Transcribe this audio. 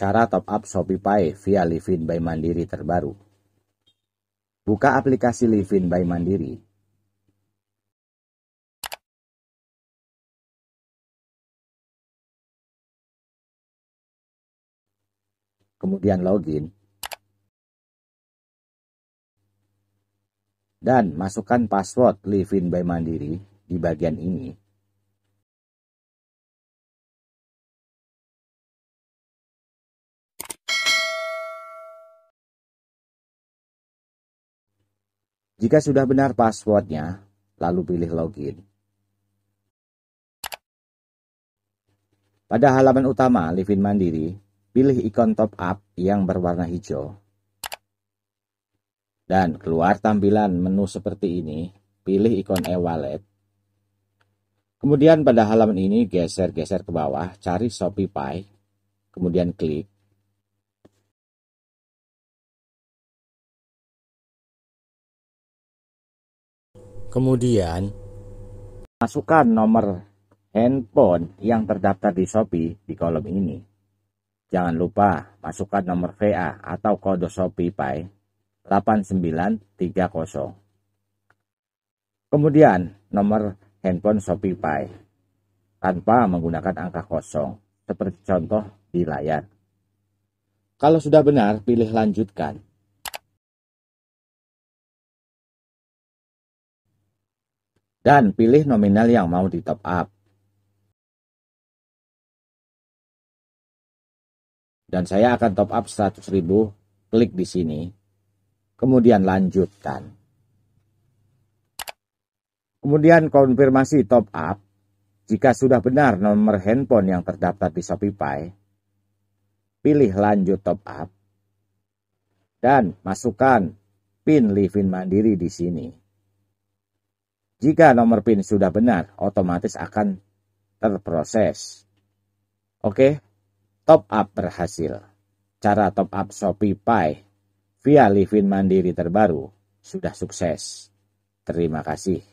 Cara top up Shopify via Livin by Mandiri terbaru. Buka aplikasi Livin by Mandiri. Kemudian login. Dan masukkan password Livin by Mandiri di bagian ini. Jika sudah benar passwordnya, lalu pilih login. Pada halaman utama Livin Mandiri, pilih ikon top up yang berwarna hijau. Dan keluar tampilan menu seperti ini, pilih ikon e-wallet. Kemudian pada halaman ini geser-geser ke bawah, cari Shopee Pay, kemudian klik. Kemudian, masukkan nomor handphone yang terdaftar di Shopee di kolom ini. Jangan lupa masukkan nomor VA atau kode Shopee Pay 8930. Kemudian nomor handphone Shopee Pay tanpa menggunakan angka kosong seperti contoh di layar. Kalau sudah benar, pilih lanjutkan. dan pilih nominal yang mau di top up. Dan saya akan top up 100.000, klik di sini, kemudian lanjutkan. Kemudian konfirmasi top up. Jika sudah benar nomor handphone yang terdaftar di ShopeePay, pilih lanjut top up dan masukkan PIN Livin Mandiri di sini. Jika nomor PIN sudah benar, otomatis akan terproses. Oke, top up berhasil. Cara top up Shopee Pay via Livin Mandiri terbaru sudah sukses. Terima kasih.